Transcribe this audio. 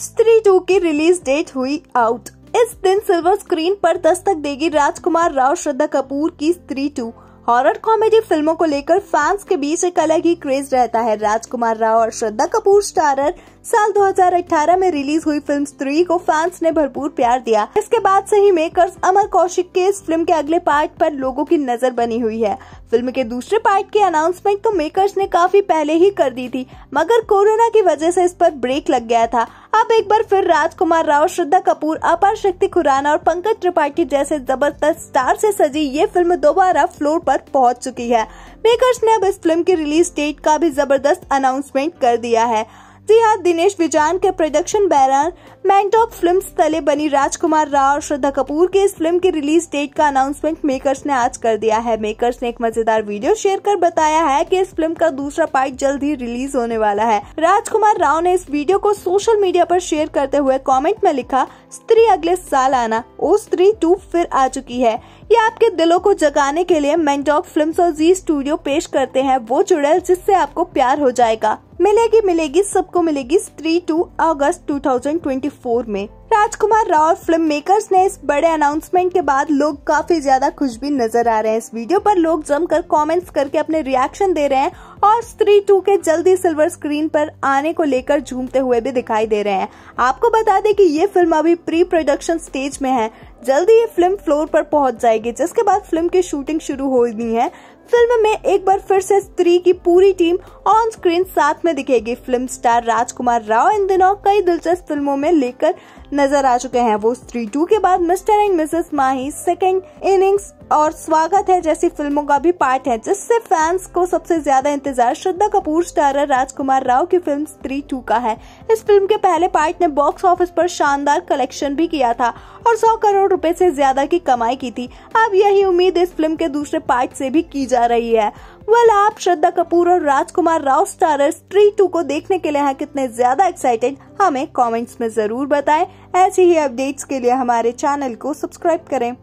स्त्री टू की release date हुई आउट इस दिन सिल्वर स्क्रीन पर दस्तक देगी राजकुमार राव श्रद्धा कपूर की स्त्री टू हॉरर कॉमेडी फिल्मों को लेकर फैंस के बीच एक अलग ही क्रेज रहता है राजकुमार राव और श्रद्धा कपूर स्टारर साल 2018 में रिलीज हुई फिल्म स्त्री को फैंस ने भरपूर प्यार दिया इसके बाद से ही मेकर्स अमर कौशिक के इस फिल्म के अगले पार्ट पर लोगों की नजर बनी हुई है फिल्म के दूसरे पार्ट की अनाउंसमेंट तो मेकर्स ने काफी पहले ही कर दी थी मगर कोरोना की वजह से इस पर ब्रेक लग गया था अब एक बार फिर राजकुमार राव श्रद्धा कपूर अपार शक्ति खुराना और पंकज त्रिपाठी जैसे जबरदस्त स्टार से सजी ये फिल्म दोबारा फ्लोर पर पहुंच चुकी है मेकर्स ने अब इस फिल्म की रिलीज डेट का भी जबरदस्त अनाउंसमेंट कर दिया है जी हाँ दिनेश विजान के प्रोडक्शन बैनर मैंटॉक फिल्म तले बनी राजकुमार राव और श्रद्धा कपूर के इस फिल्म के रिलीज डेट का अनाउंसमेंट मेकर्स ने आज कर दिया है मेकर्स ने एक मजेदार वीडियो शेयर कर बताया है कि इस फिल्म का दूसरा पार्ट जल्द ही रिलीज होने वाला है राजकुमार राव ने इस वीडियो को सोशल मीडिया आरोप शेयर करते हुए कॉमेंट में लिखा स्त्री अगले साल आना ओ स्त्री टू फिर आ चुकी है ये आपके दिलों को जगाने के लिए मैंटॉक फिल्म और जी स्टूडियो पेश करते हैं वो चुड़ैल जिससे आपको प्यार हो जाएगा मिलेगी मिलेगी सबको मिलेगी थ्री टू अगस्त 2024 में राजकुमार राव और फिल्म मेकर्स ने इस बड़े अनाउंसमेंट के बाद लोग काफी ज्यादा खुश भी नजर आ रहे हैं इस वीडियो पर लोग जमकर कमेंट्स करके अपने रिएक्शन दे रहे हैं और स्त्री टू के जल्दी सिल्वर स्क्रीन पर आने को लेकर झूमते हुए भी दिखाई दे रहे हैं आपको बता दें कि ये फिल्म अभी प्री प्रोडक्शन स्टेज में है जल्दी ये फिल्म फ्लोर पर पहुंच जाएगी जिसके बाद फिल्म की शूटिंग शुरू होनी है फिल्म में एक बार फिर से स्त्री की पूरी टीम ऑन स्क्रीन साथ में दिखेगी फिल्म स्टार राजकुमार राव इन दिनों कई दिलचस्प फिल्मों में लेकर नजर आ चुके हैं वो स्त्री टू के बाद mister and missus Mahi second innings और स्वागत है जैसी फिल्मों का भी पार्ट है जिससे फैंस को सबसे ज्यादा इंतजार श्रद्धा कपूर स्टारर राजकुमार राव की फिल्म स्त्री टू का है इस फिल्म के पहले पार्ट ने बॉक्स ऑफिस पर शानदार कलेक्शन भी किया था और 100 करोड़ रुपए से ज्यादा की कमाई की थी अब यही उम्मीद इस फिल्म के दूसरे पार्ट से भी की जा रही है वेल आप श्रद्धा कपूर और राजकुमार राव स्टारर स्त्री टू को देखने के लिए हैं कितने ज्यादा एक्साइटेड हमें कॉमेंट्स में जरूर बताए ऐसी ही अपडेट्स के लिए हमारे चैनल को सब्सक्राइब करें